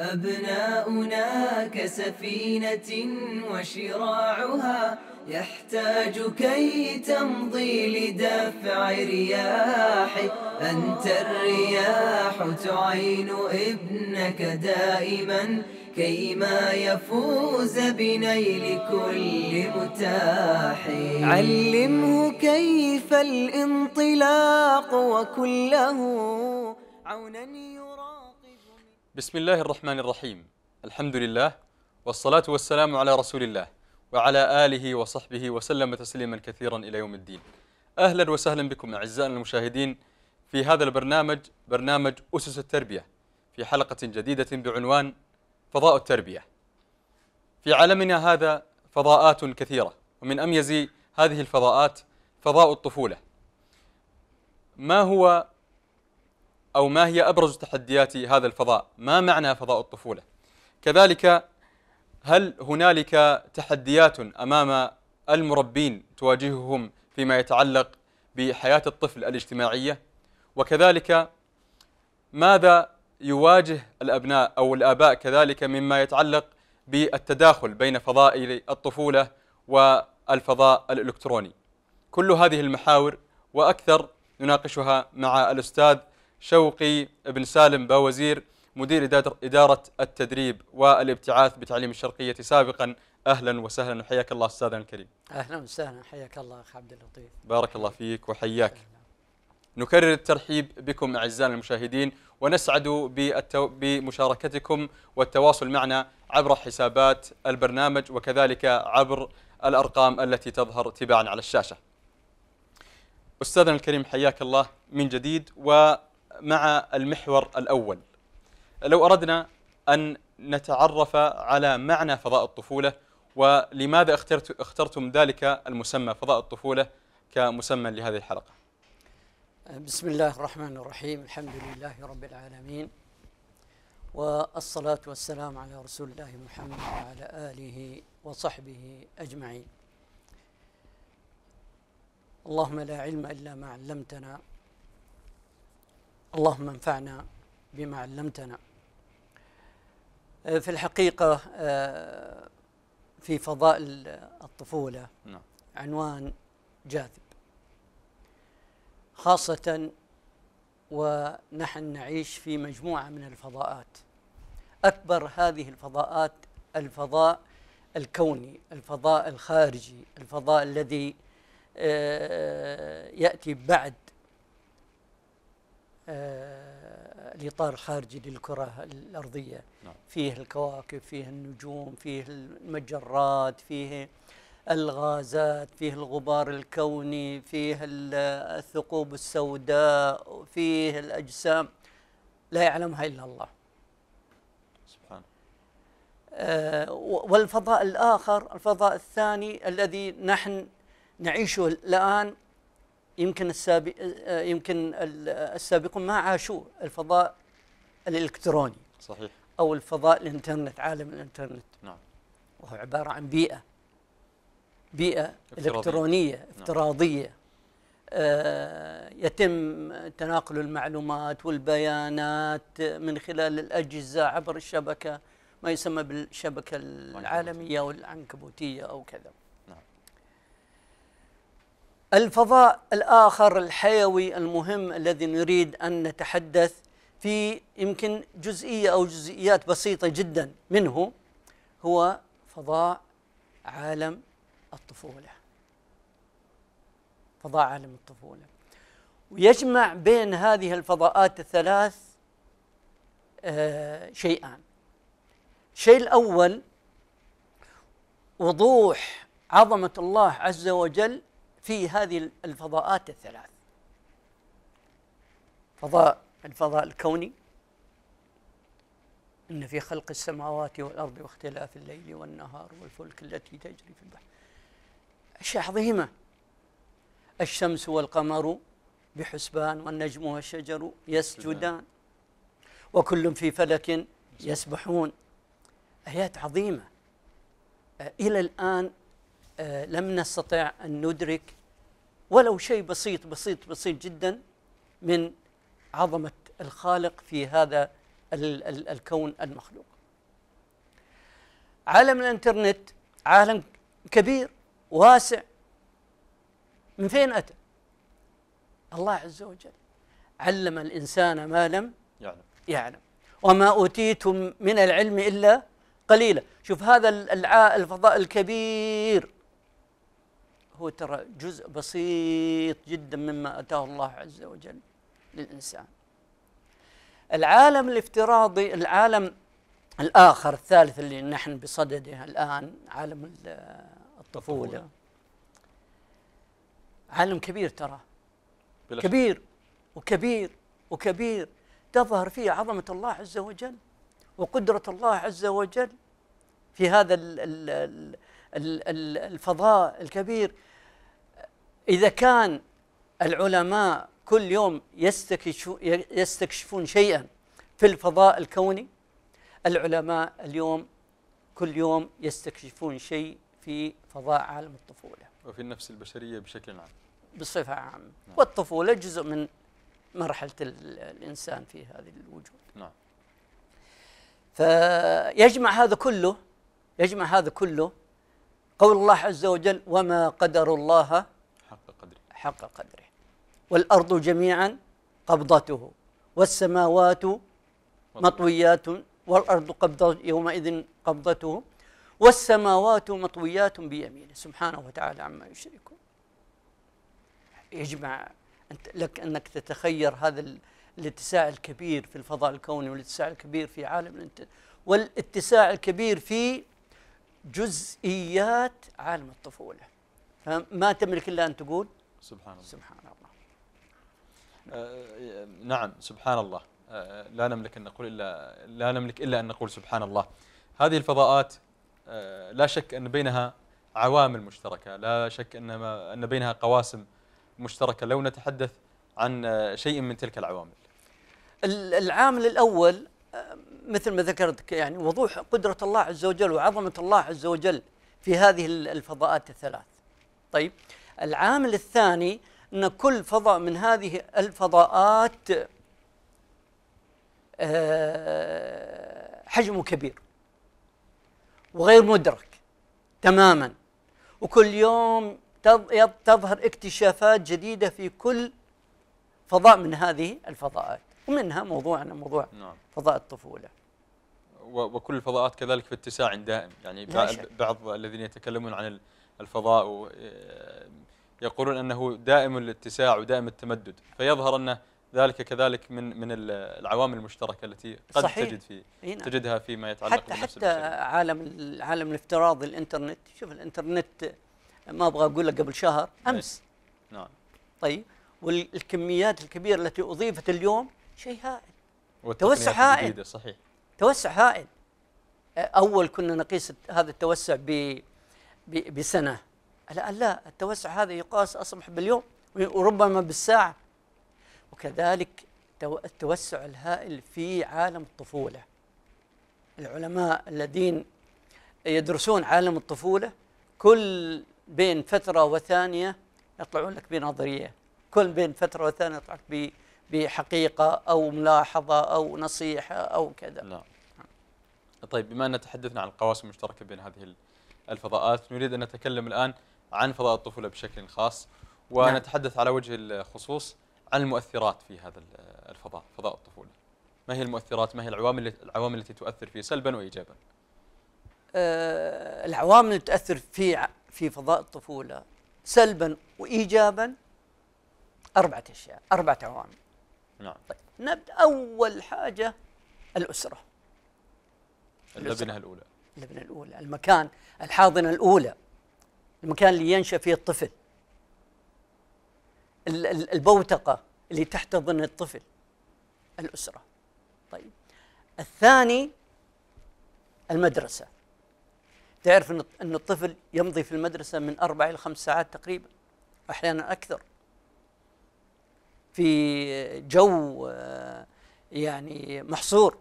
أبناؤنا كسفينة وشراعها يحتاج كي تمضي لدفع رياح أنت الرياح تعين ابنك دائما كيما يفوز بنيل كل متاح علمه كيف الانطلاق وكله عونا يراد بسم الله الرحمن الرحيم الحمد لله والصلاة والسلام على رسول الله وعلى آله وصحبه وسلم تسليما كثيرا إلى يوم الدين أهلا وسهلا بكم أعزائنا المشاهدين في هذا البرنامج برنامج أسس التربية في حلقة جديدة بعنوان فضاء التربية في عالمنا هذا فضاءات كثيرة ومن أميز هذه الفضاءات فضاء الطفولة ما هو أو ما هي أبرز تحديات هذا الفضاء ما معنى فضاء الطفولة كذلك هل هنالك تحديات أمام المربين تواجههم فيما يتعلق بحياة الطفل الاجتماعية وكذلك ماذا يواجه الأبناء أو الآباء كذلك مما يتعلق بالتداخل بين فضائل الطفولة والفضاء الإلكتروني كل هذه المحاور وأكثر نناقشها مع الأستاذ شوقي بن سالم باوزير مدير إدارة التدريب والابتعاث بتعليم الشرقية سابقا أهلا وسهلا وحياك الله أستاذنا الكريم أهلا وسهلا حياك الله أخ عبد اللطيف بارك الله فيك وحياك نكرر الترحيب بكم أعزائنا المشاهدين ونسعد بالتو... بمشاركتكم والتواصل معنا عبر حسابات البرنامج وكذلك عبر الأرقام التي تظهر تباعا على الشاشة أستاذنا الكريم حياك الله من جديد و مع المحور الأول لو أردنا أن نتعرف على معنى فضاء الطفولة ولماذا اخترت اخترتم ذلك المسمى فضاء الطفولة كمسمى لهذه الحلقة بسم الله الرحمن الرحيم الحمد لله رب العالمين والصلاة والسلام على رسول الله محمد وعلى آله وصحبه أجمعين اللهم لا علم إلا ما علمتنا اللهم انفعنا بما علمتنا في الحقيقة آه، في فضاء الطفولة نعم. عنوان جاذب خاصة ونحن نعيش في مجموعة من الفضاءات أكبر هذه الفضاءات الفضاء الكوني الفضاء الخارجي الفضاء الذي آه، يأتي بعد الإطار آه، الخارجي للكرة الأرضية نعم. فيه الكواكب فيه النجوم فيه المجرات فيه الغازات فيه الغبار الكوني فيه الثقوب السوداء فيه الأجسام لا يعلمها إلا الله سبحان آه، والفضاء الآخر الفضاء الثاني الذي نحن نعيشه الآن يمكن السابق يمكن السابقون ما عاشوا الفضاء الالكتروني صحيح او الفضاء الانترنت عالم الانترنت نعم وهو عباره عن بيئه بيئه افتراضية. الكترونيه نعم. افتراضيه نعم. آه يتم تناقل المعلومات والبيانات من خلال الاجهزه عبر الشبكه ما يسمى بالشبكه العالميه والعنكبوتيه او كذا الفضاء الآخر الحيوي المهم الذي نريد أن نتحدث في يمكن جزئية أو جزئيات بسيطة جدا منه هو فضاء عالم الطفولة فضاء عالم الطفولة ويجمع بين هذه الفضاءات الثلاث آه، شيئان الشيء الأول وضوح عظمة الله عز وجل في هذه الفضاءات الثلاث فضاء الفضاء الكوني إن في خلق السماوات والأرض واختلاف الليل والنهار والفلك التي تجري في البحر أشياء عظيمة الشمس والقمر بحسبان والنجم والشجر يسجدان وكل في فلك يسبحون آيات عظيمة إلى الآن آه، لم نستطع أن ندرك ولو شيء بسيط بسيط بسيط جدا من عظمة الخالق في هذا الكون المخلوق عالم الانترنت عالم كبير واسع من فين أتى الله عز وجل علم الإنسان ما لم يعلم, يعلم. وما أوتيتم من العلم إلا قليلا شوف هذا الفضاء الكبير هو ترى جزء بسيط جدا مما أتاه الله عز وجل للإنسان العالم الافتراضي العالم الآخر الثالث اللي نحن بصدده الآن عالم الطفولة عالم كبير ترى كبير وكبير وكبير تظهر فيه عظمة الله عز وجل وقدرة الله عز وجل في هذا ال ال الفضاء الكبير إذا كان العلماء كل يوم يستكشفون شيئا في الفضاء الكوني العلماء اليوم كل يوم يستكشفون شيء في فضاء عالم الطفولة وفي النفس البشرية بشكل عام بصفة عامة نعم. والطفولة جزء من مرحلة الإنسان في هذه الوجود نعم فيجمع هذا كله يجمع هذا كله قول الله عز وجل وما قدر الله حق قدره حق قدره والأرض جميعا قبضته والسماوات مطويات والأرض قبضة يومئذ قبضته والسماوات مطويات بيمينه سبحانه وتعالى عما يشركون يجمع أنت لك أنك تتخير هذا الاتساع الكبير في الفضاء الكوني والاتساع الكبير في عالم والاتساع الكبير في جزئيات عالم الطفولة فما تملك إلا أن تقول سبحان الله سبحان الله آه, آه، نعم سبحان الله آه،, آه لا نملك أن نقول إلا لا نملك إلا أن نقول سبحان الله هذه الفضاءات آه لا شك أن بينها عوامل مشتركة لا شك أن أن بينها قواسم مشتركة لو نتحدث عن آه، شيء من تلك العوامل العامل الأول مثل ما ذكرت يعني وضوح قدرة الله عز وجل وعظمة الله عز وجل في هذه الفضاءات الثلاث طيب العامل الثاني أن كل فضاء من هذه الفضاءات آه، حجمه كبير وغير مدرك تماما وكل يوم تظهر اكتشافات جديدة في كل فضاء من هذه الفضاءات ومنها موضوعنا موضوع نعم. فضاء الطفولة وكل الفضاءات كذلك في اتساع دائم يعني بعض الذين يتكلمون عن الفضاء يقولون أنه دائم الاتساع ودائم التمدد فيظهر ان ذلك كذلك من من العوامل المشتركه التي قد صحيح. تجد في نعم. تجدها فيما يتعلق حتى بنفس حتى البشرية. عالم العالم الافتراضي الانترنت شوف الانترنت ما ابغى اقول لك قبل شهر امس نعم طيب والكميات الكبيره التي اضيفت اليوم شيء هائل توسع هائل صحيح توسع هائل اول كنا نقيس هذا التوسع ب بسنه الان لا التوسع هذا يقاس اصبح باليوم وربما بالساعه وكذلك التوسع الهائل في عالم الطفوله العلماء الذين يدرسون عالم الطفوله كل بين فتره وثانيه يطلعون لك بنظريه كل بين فتره وثانيه يطلع لك بحقيقة أو ملاحظة أو نصيحة أو كذا نعم طيب بما أن تحدثنا عن القواسم المشتركة بين هذه الفضاءات نريد أن نتكلم الآن عن فضاء الطفولة بشكل خاص نعم. ونتحدث على وجه الخصوص عن المؤثرات في هذا الفضاء فضاء الطفولة ما هي المؤثرات ما هي العوامل العوامل التي تؤثر فيه سلبا وإيجابا آه العوامل اللي تؤثر في في فضاء الطفولة سلبا وإيجابا أربعة أشياء أربعة عوامل نعم طيب نبدأ أول حاجة الأسرة اللبنة الأولى اللبنة الأولى المكان الحاضنة الأولى المكان اللي ينشأ فيه الطفل البوتقة اللي تحتضن الطفل الأسرة طيب الثاني المدرسة تعرف أن الطفل يمضي في المدرسة من أربع إلى خمس ساعات تقريبا أحيانا أكثر في جو آه، يعني محصور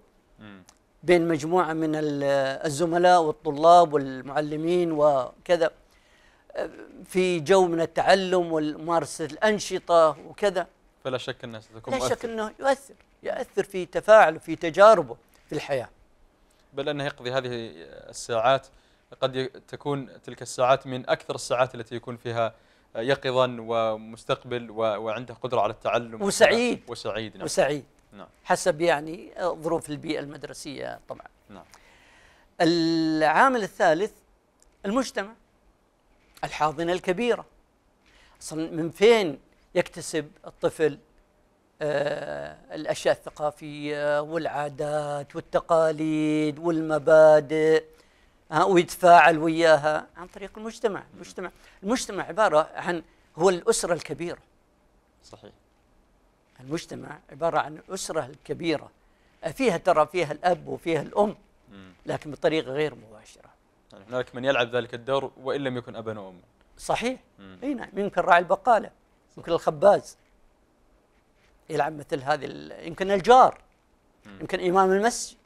بين مجموعة من آه، الزملاء والطلاب والمعلمين وكذا آه، في جو من التعلم وممارسة الأنشطة وكذا فلا شك أنه ستكون لا مؤثر. شك أنه يؤثر يؤثر في تفاعله في تجاربه في الحياة بل أنه يقضي هذه الساعات قد تكون تلك الساعات من أكثر الساعات التي يكون فيها يقظا ومستقبل وعنده قدرة على التعلم وسعيد وسعيد نعم وسعيد نعم حسب يعني ظروف البيئة المدرسية طبعا نعم العامل الثالث المجتمع الحاضنة الكبيرة أصلا من فين يكتسب الطفل آه، الأشياء الثقافية والعادات والتقاليد والمبادئ ها ويتفاعل وياها عن طريق المجتمع المجتمع المجتمع عبارة عن هو الأسرة الكبيرة صحيح المجتمع عبارة عن الأسرة الكبيرة فيها ترى فيها الأب وفيها الأم لكن بطريقة غير مباشرة يعني هناك من يلعب ذلك الدور وإن لم يكن أبا وأما صحيح اي نعم يمكن راعي البقالة يمكن الخباز يلعب مثل هذه يمكن الجار يمكن إمام المسجد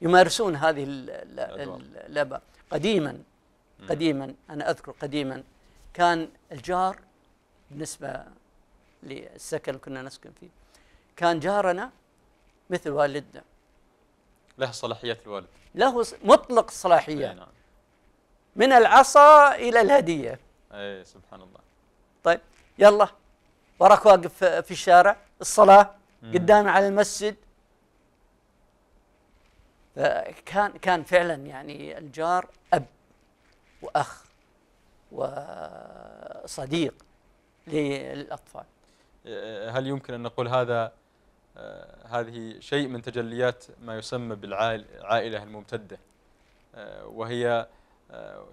يمارسون هذه اللعبة قديما قديما أنا أذكر قديما كان الجار بالنسبة للسكن اللي كنا نسكن فيه كان جارنا مثل والدنا له صلاحيات الوالد له مطلق صلاحيه نعم. من العصا إلى الهدية أي سبحان الله طيب يلا وراك واقف في الشارع الصلاة قدام على المسجد آه، كان كان فعلا يعني الجار اب واخ وصديق للاطفال آه، هل يمكن ان نقول هذا آه، هذه شيء من تجليات ما يسمى بالعائله الممتده وهي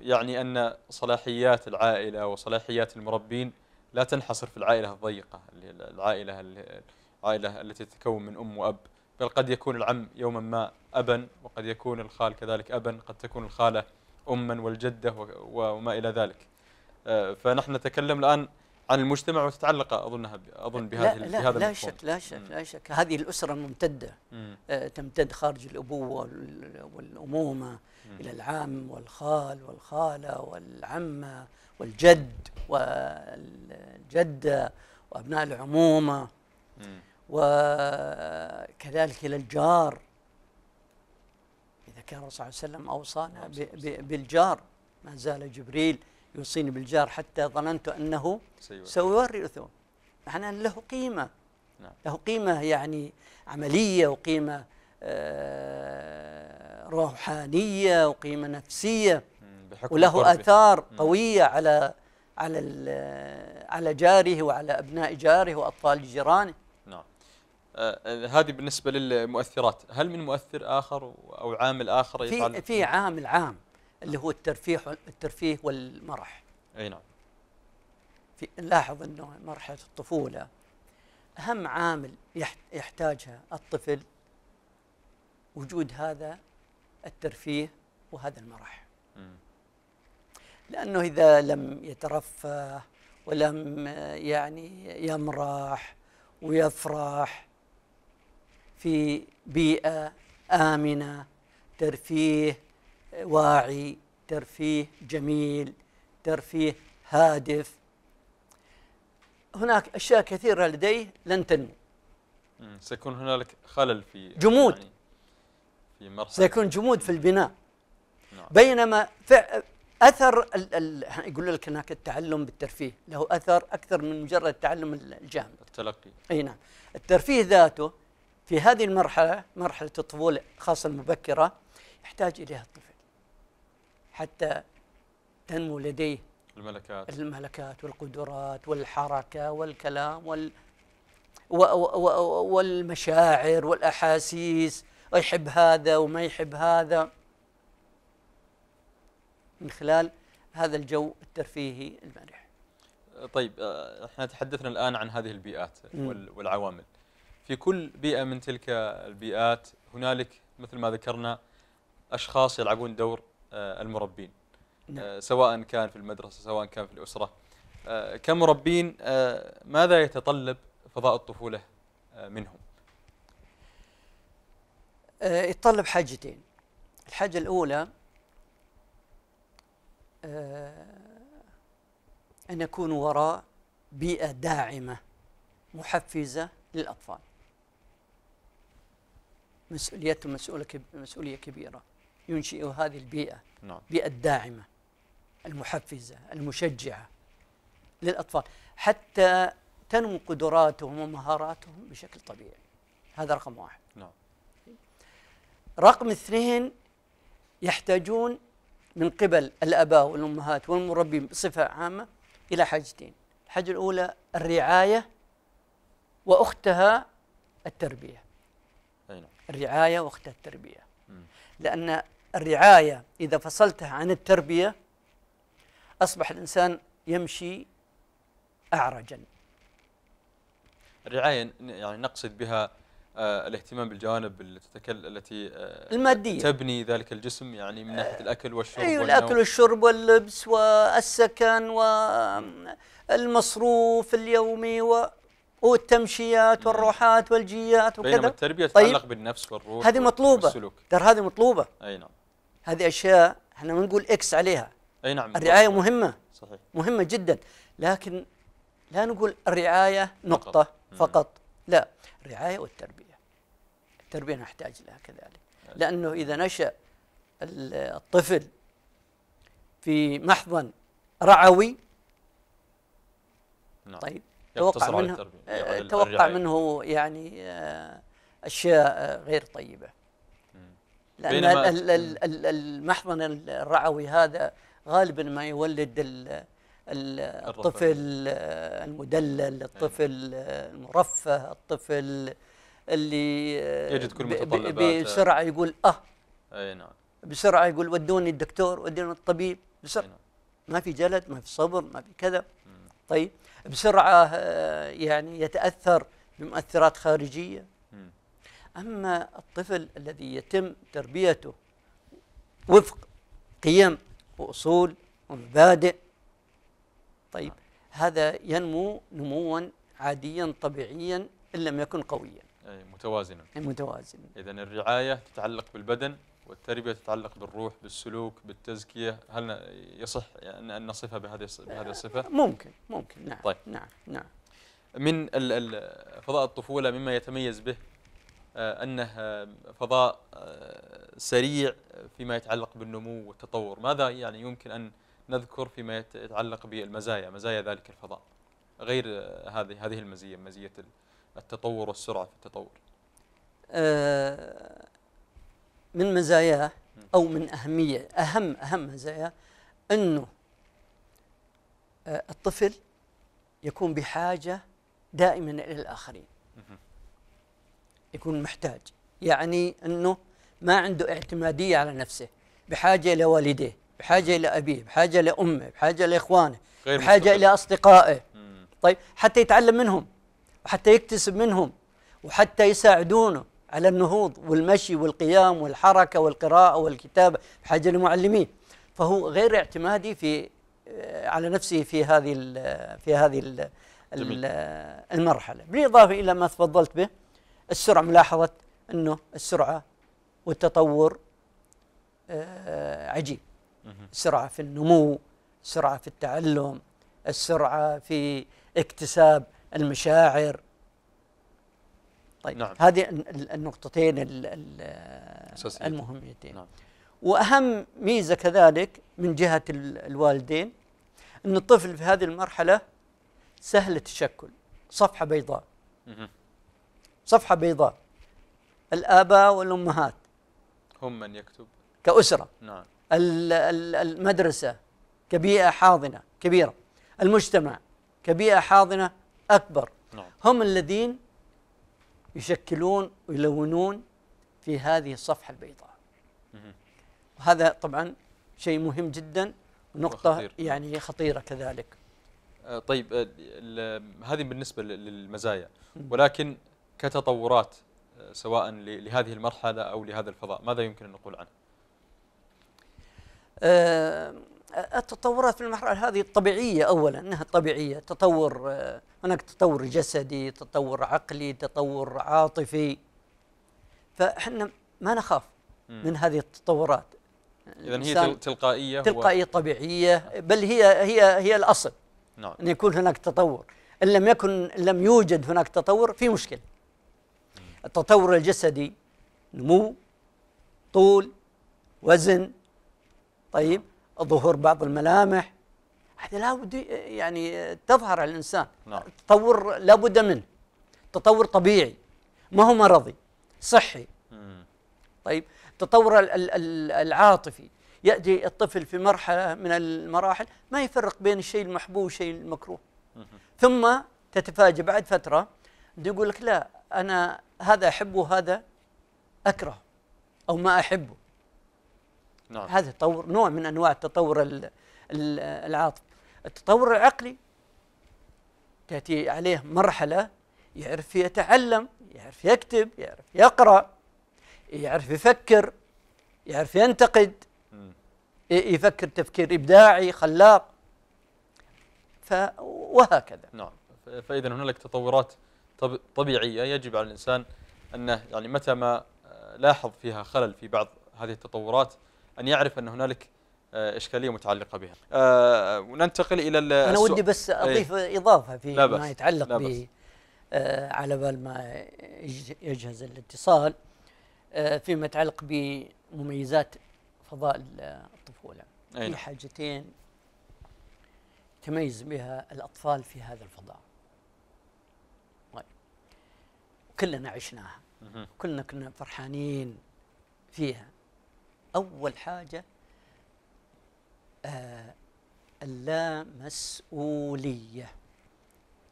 يعني ان صلاحيات العائله وصلاحيات المربين لا تنحصر في العائله الضيقه العائله العائله التي تتكون من ام واب بل قد يكون العم يوما ما أبا وقد يكون الخال كذلك أبا قد تكون الخالة أما والجدة وما إلى ذلك آه، فنحن نتكلم الآن عن المجتمع وتتعلق أظنها أظن بهذه لا لا بهذا لا المفهوم. شك لا شك لا شك هذه الأسرة الممتدة آه، تمتد خارج الأبوة والأمومة مم. إلى العم والخال والخالة والعمة والجد والجدة وأبناء العمومة مم. وكذلك إلى الجار إذا كان الرسول صلى الله عليه وسلم أوصانا نعم، بالجار ما زال جبريل يوصيني بالجار حتى ظننت أنه سيورثه ان له قيمة نعم. له قيمة يعني عملية وقيمة آه، روحانية وقيمة نفسية وله آثار نعم. قوية على على على جاره وعلى أبناء جاره وأطفال جيرانه آه، آه، هذه بالنسبه للمؤثرات هل من مؤثر اخر او عامل اخر في في عامل عام اللي هو الترفيه الترفيه والمرح اي نعم في نلاحظ انه مرحله الطفوله اهم عامل يحتاجها الطفل وجود هذا الترفيه وهذا المرح لانه اذا لم يترفه ولم آه، يعني يمرح ويفرح في بيئة آمنة ترفيه واعي ترفيه جميل ترفيه هادف هناك أشياء كثيرة لديه لن تنمو سيكون هنالك خلل في جمود يعني في مرحلة سيكون جمود في البناء نعم. بينما اثر الـ الـ يقول لك هناك التعلم بالترفيه له اثر اكثر من مجرد التعلم الجامد التلقي اي نعم الترفيه ذاته في هذه المرحلة مرحلة الطفولة خاصة المبكرة يحتاج إليها الطفل حتى تنمو لديه الملكات الملكات والقدرات والحركة والكلام وال و و و والمشاعر والأحاسيس ويحب هذا وما يحب هذا من خلال هذا الجو الترفيهي المرح طيب آه، احنا تحدثنا الآن عن هذه البيئات والعوامل في كل بيئة من تلك البيئات هنالك مثل ما ذكرنا أشخاص يلعبون دور آه، المربين نعم. آه، سواء كان في المدرسة سواء كان في الأسرة آه، كمربين ماذا يتطلب فضاء الطفولة منهم يتطلب حاجتين الحاجة الأولى أن يكون وراء بيئة داعمة محفزة للأطفال مسؤوليته مسؤولة مسؤولية كبيرة ينشئ هذه البيئة نعم. بيئة داعمة المحفزة المشجعة للأطفال حتى تنمو قدراتهم ومهاراتهم بشكل طبيعي هذا رقم واحد نعم. رقم اثنين يحتاجون من قبل الآباء والأمهات والمربين بصفة عامة إلى حاجتين الحاجة الأولى الرعاية وأختها التربية الرعاية وقت التربية لأن الرعاية إذا فصلتها عن التربية أصبح الإنسان يمشي أعرجا الرعاية يعني نقصد بها آه، الاهتمام بالجوانب التي آه، المادية تبني ذلك الجسم يعني من ناحية آه، الأكل والشرب أيوة الأكل والشرب واللبس والسكن والمصروف اليومي و والتمشيات نعم. والروحات والجيات وكذا بينما التربية طيب تتعلق بالنفس والروح هذه مطلوبة والسلوك. ترى هذه مطلوبة أي نعم هذه أشياء احنا ما نقول إكس عليها أي نعم الرعاية بالضبط. مهمة صحيح مهمة جدا لكن لا نقول الرعاية نقطة فقط, فقط. لا الرعاية والتربية التربية نحتاج لها كذلك لأنه إذا نشأ الطفل في محضن رعوي نعم. طيب توقع منه آه، توقع منه يعني آه، اشياء آه، غير طيبه لان المحضن الرعوي هذا غالبا ما يولد الطفل المدلل إيه. الطفل المرفه الطفل اللي يجد كل متطلبات بسرعه يقول اه اي نعم بسرعه يقول ودوني الدكتور ودوني الطبيب بسرعه نعم. ما في جلد ما في صبر ما في كذا طيب بسرعه آه، يعني يتاثر بمؤثرات خارجيه اما الطفل الذي يتم تربيته وفق قيم واصول ومبادئ طيب نعم. هذا ينمو نموا عاديا طبيعيا ان لم يكن قويا متوازنا متوازنا اذا الرعايه تتعلق بالبدن والتربية تتعلق بالروح بالسلوك بالتزكية هل يصح يعني أن نصفها بهذه بهذه الصفة؟ ممكن ممكن نعم طيب. نعم نعم من فضاء الطفولة مما يتميز به آه، أنه آه، فضاء آه، سريع فيما يتعلق بالنمو والتطور ماذا يعني يمكن أن نذكر فيما يتعلق بالمزايا مزايا ذلك الفضاء غير هذه هذه المزية مزية التطور والسرعة في التطور أه من مزاياه أو من أهمية أهم أهم مزاياه أنه آه، الطفل يكون بحاجة دائما إلى الآخرين يكون محتاج يعني أنه ما عنده اعتمادية على نفسه بحاجة إلى والديه بحاجة إلى أبيه بحاجة لامه بحاجة لاخوانه بحاجة إلى أصدقائه طيب حتى يتعلم منهم وحتى يكتسب منهم وحتى يساعدونه على النهوض والمشي والقيام والحركة والقراءة والكتابة بحاجة لمعلمين فهو غير اعتمادي في آه، على نفسه في هذه آه، في هذه آه، المرحلة بالإضافة إلى ما تفضلت به السرعة ملاحظة أنه السرعة والتطور عجيب السرعة في النمو السرعة في التعلم السرعة في اكتساب المشاعر طيب نعم. هذه النقطتين المهمتين نعم. واهم ميزه كذلك من جهه الوالدين ان الطفل في هذه المرحله سهل التشكل صفحه بيضاء صفحه بيضاء الاباء والامهات هم من يكتب كاسره نعم المدرسه كبيئه حاضنه كبيره المجتمع كبيئه حاضنه اكبر نعم. هم الذين يشكلون ويلونون في هذه الصفحة البيضاء وهذا طبعا شيء مهم جدا ونقطة خطير. يعني خطيرة كذلك آه، طيب آه، آه، هذه بالنسبة للمزايا ولكن كتطورات سواء لهذه المرحلة أو لهذا الفضاء ماذا يمكن أن نقول عنه؟ التطورات في المرحلة هذه طبيعية أولا أنها طبيعية تطور هناك تطور جسدي تطور عقلي تطور عاطفي فاحنا ما نخاف من هذه التطورات اذا هي تلقائيه تلقائيه طبيعيه بل هي هي هي الاصل نعم ان يكون هناك تطور ان لم يكن إن لم يوجد هناك تطور في مشكله التطور الجسدي نمو طول وزن طيب نعم. ظهور بعض الملامح هذا لابد يعني تظهر على الانسان نعم. تطور لابد منه تطور طبيعي ما هو مرضي صحي مم. طيب تطور العاطفي ياتي الطفل في مرحله من المراحل ما يفرق بين الشيء المحبوب والشيء المكروه ثم تتفاجئ بعد فتره يقول لك لا انا هذا احبه وهذا اكرهه او ما احبه نعم. هذا تطور نوع من انواع التطور العاطفي التطور العقلي تأتي عليه مرحلة يعرف يتعلم يعرف يكتب يعرف يقرأ يعرف يفكر يعرف ينتقد يفكر تفكير إبداعي خلاق ف وهكذا نعم فإذا هنالك تطورات طبيعية يجب على الإنسان أنه يعني متى ما آه، لاحظ فيها خلل في بعض هذه التطورات أن يعرف أن هنالك آه، اشكاليه متعلقه بها. أه ننتقل الى انا ودي بس إيه. اضيف ايه اضافه في ما يتعلق ب أه على بال ما يجهز الاتصال أه فيما يتعلق بمميزات فضاء الطفوله. في نعم. حاجتين تميز بها الاطفال في هذا الفضاء. طيب. كلنا عشناها. كلنا كنا فرحانين فيها. اول حاجه آه، اللامسؤولية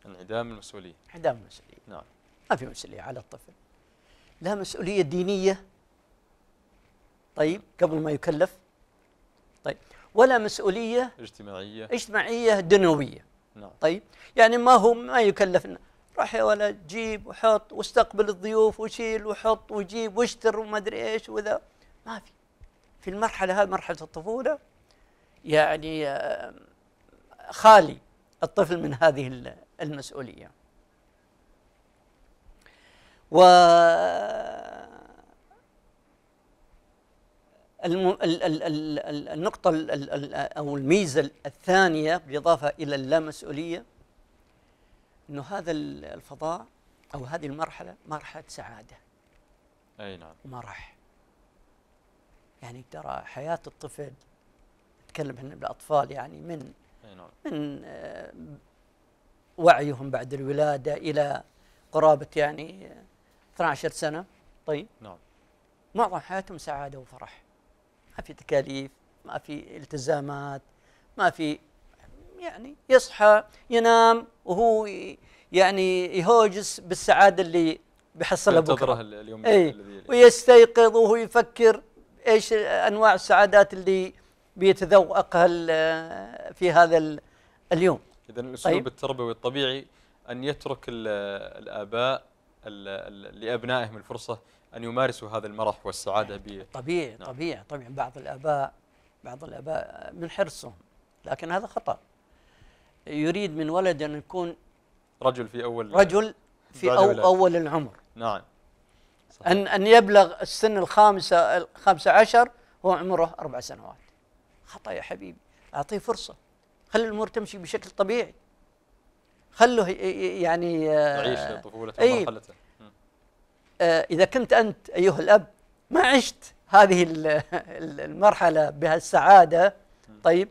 انعدام المسؤولية انعدام المسؤولية نعم ما في مسؤولية على الطفل لا مسؤولية دينية طيب قبل ما يكلف طيب ولا مسؤولية اجتماعية اجتماعية دنيوية نعم طيب يعني ما هو ما يكلف روح يا ولد جيب وحط واستقبل الضيوف وشيل وحط وجيب واشتر وما ادري ايش وذا ما في في المرحلة هذه مرحلة الطفولة يعني آه، خالي الطفل من هذه المسؤوليه و النقطة أو الميزة الثانية بالإضافة إلى اللامسؤولية أنه هذا الفضاء أو هذه المرحلة مرحلة سعادة أي نعم ومرح يعني ترى حياة الطفل نتكلم احنا بالاطفال يعني من نعم. من آه، وعيهم بعد الولاده الى قرابه يعني 12 آه، سنه طيب نعم معظم حياتهم سعاده وفرح ما في تكاليف ما في التزامات ما في يعني يصحى ينام وهو يعني يهوجس بالسعاده اللي بيحصلها بكره اليوم اي ويستيقظ وهو يفكر ايش انواع السعادات اللي بيتذوقها في هذا اليوم اذا الاسلوب طيب. التربوي الطبيعي ان يترك الاباء لابنائهم الفرصه ان يمارسوا هذا المرح والسعاده ب طبيعي نعم. طبيعي طبعا بعض الاباء بعض الاباء من حرصهم لكن هذا خطا يريد من ولد ان يكون رجل في اول رجل في أو اول العمر نعم صحيح. ان ان يبلغ السن الخامسه الخامسه عشر هو عمره اربع سنوات خطأ يا حبيبي أعطيه فرصة خلي الأمور تمشي بشكل طبيعي خله يعني يعيش طفولته أي آه، ومرحلته آه، إذا كنت أنت أيها الأب ما عشت هذه المرحلة بهالسعادة طيب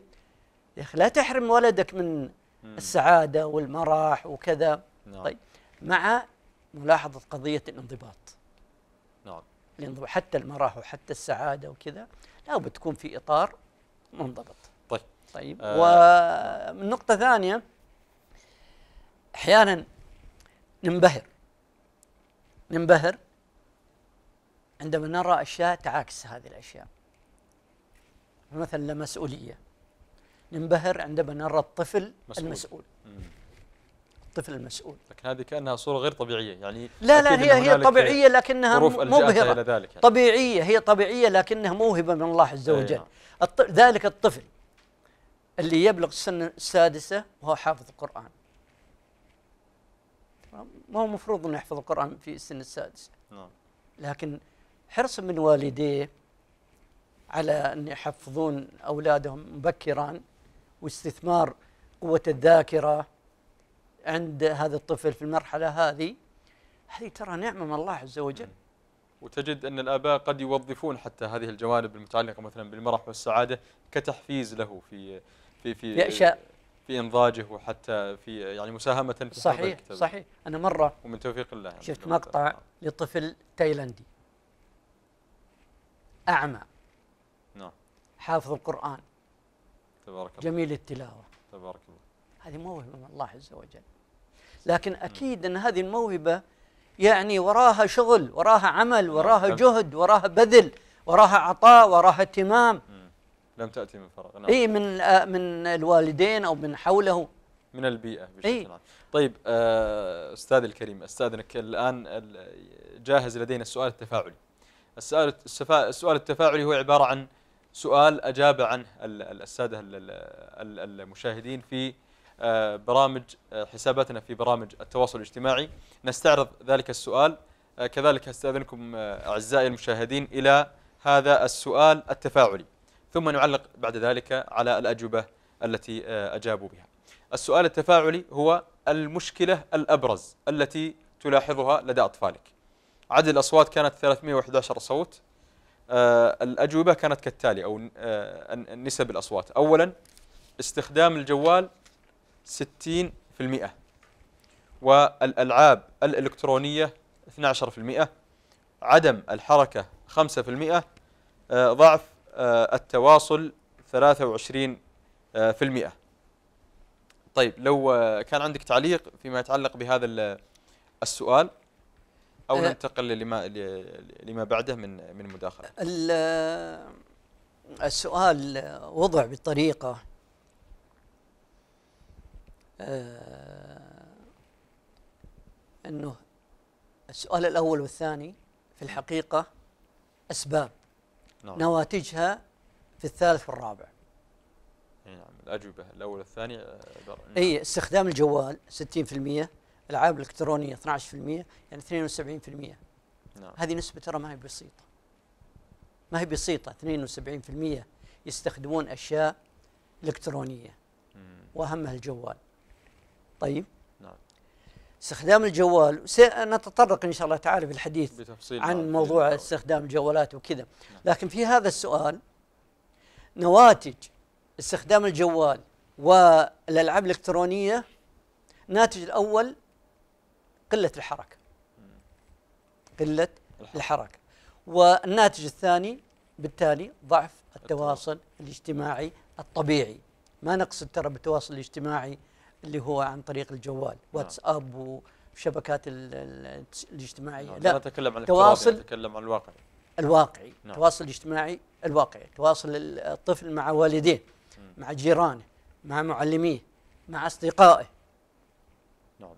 يا أخي لا تحرم ولدك من السعادة والمرح وكذا نعم. طيب مع ملاحظة قضية الانضباط نعم حتى المرح وحتى السعادة وكذا لا بتكون في إطار منضبط طيب طيب آه نقطة ثانية أحيانا ننبهر ننبهر عندما نرى أشياء تعاكس هذه الأشياء مثلا لا مسؤولية ننبهر عندما نرى الطفل مسؤول. المسؤول الطفل المسؤول لكن هذه كأنها صورة غير طبيعية يعني لا لا هي هي طبيعية لكنها مبهرة ذلك يعني. طبيعية هي طبيعية لكنها موهبة من الله عز إيه. وجل أيه. ذلك الطفل اللي يبلغ السن السادسة وهو حافظ القرآن ما هو مفروض انه يحفظ القرآن في السن السادسه. نعم. لكن حرص من والديه على أن يحفظون أولادهم مبكرا واستثمار قوة الذاكرة عند هذا الطفل في المرحله هذه هذه ترى نعمه من الله عز وجل وتجد أن الآباء قد يوظفون حتى هذه الجوانب المتعلقة مثلا بالمرح والسعادة كتحفيز له في في في, في في إنضاجه وحتى في يعني مساهمة في صحيح صحيح أنا مرة ومن توفيق الله يعني شفت نعم. مقطع لطفل تايلندي أعمى نعم حافظ القرآن تبارك الله جميل التلاوة تبارك الله هذه موهبة من الله عز وجل لكن أكيد أن هذه الموهبة يعني وراها شغل وراها عمل نعم، وراها نعم. جهد وراها بذل وراها عطاء وراها اهتمام لم تأتي من فراغ نعم. اي من آه من الوالدين أو من حوله من البيئة بشكل إيه؟ طيب آه أستاذ الكريم أستاذنك الآن جاهز لدينا السؤال التفاعلي السؤال السؤال التفاعلي هو عبارة عن سؤال أجاب عنه السادة المشاهدين في آه، برامج آه، حساباتنا في برامج التواصل الاجتماعي نستعرض ذلك السؤال آه، كذلك استاذنكم اعزائي المشاهدين الى هذا السؤال التفاعلي ثم نعلق بعد ذلك على الاجوبه التي اجابوا بها. السؤال التفاعلي هو المشكله الابرز التي تلاحظها لدى اطفالك. عدد الاصوات كانت 311 صوت. الاجوبه كانت كالتالي او نسب الاصوات. اولا استخدام الجوال 60% والألعاب الإلكترونية 12% عدم الحركة 5% آه، ضعف آه، التواصل 23% طيب لو آه، كان عندك تعليق فيما يتعلق بهذا السؤال او ننتقل لما لما بعده من من مداخله السؤال وضع بطريقه آه، انه السؤال الاول والثاني في الحقيقه اسباب نعم. نواتجها في الثالث والرابع نعم الاجوبه الاول والثاني آه، نعم. اي استخدام الجوال 60% العاب الالكترونيه 12% يعني 72% نعم هذه نسبه ترى ما هي بسيطه ما هي بسيطه 72% يستخدمون اشياء الكترونيه واهمها الجوال طيب نعم استخدام الجوال سنتطرق ان شاء الله تعالى في الحديث بتفصيل عن نعم. موضوع استخدام الجوالات وكذا نعم. لكن في هذا السؤال نواتج استخدام الجوال والالعاب الالكترونيه الناتج الاول قله الحركه قله الحركة. والناتج الثاني بالتالي ضعف التواصل الاجتماعي الطبيعي ما نقصد ترى بالتواصل الاجتماعي اللي هو عن طريق الجوال نعم. واتساب وشبكات الاجتماعيه نعم. لا نتكلم عن التواصل نتكلم عن الواقع الواقعي نعم. التواصل الاجتماعي الواقعي تواصل الطفل مع والديه مع جيرانه مع معلميه مع اصدقائه نعم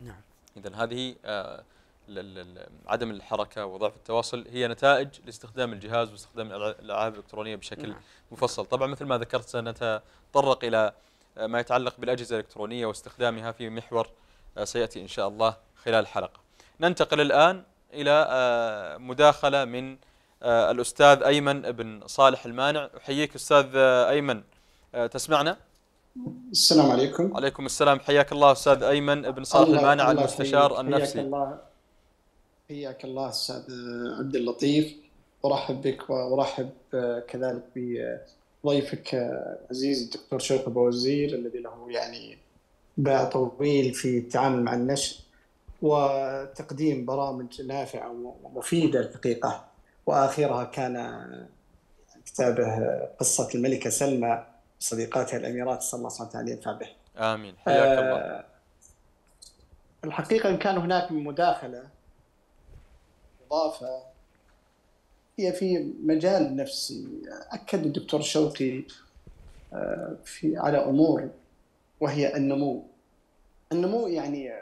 نعم اذا هذه آه، عدم الحركه وضعف التواصل هي نتائج لاستخدام الجهاز واستخدام الالعاب الالكترونيه بشكل نعم. مفصل طبعا مثل ما ذكرت سنتطرق الى آه، ما يتعلق بالأجهزة الإلكترونية واستخدامها في محور آه، سيأتي إن شاء الله خلال الحلقة ننتقل الآن إلى آه، مداخلة من الأستاذ أيمن بن صالح المانع أحييك أستاذ أيمن تسمعنا؟ السلام عليكم عليكم السلام حياك الله أستاذ أيمن بن صالح المانع المستشار حياك النفسي حياك الله حياك الله أستاذ عبد اللطيف أرحب بك وأرحب كذلك ضيفك آه، عزيز الدكتور شوقي ابو وزير الذي له يعني باع طويل في التعامل مع النشر وتقديم برامج نافعه ومفيده الحقيقه واخرها كان آه، كتابه آه، قصه الملكه سلمى صديقاتها الاميرات صلى الله عليه وسلم ينفع به. امين حياك الله. الحقيقه ان كان هناك مداخله اضافه هي في مجال نفسي اكد الدكتور شوقي آه، في على امور وهي النمو النمو يعني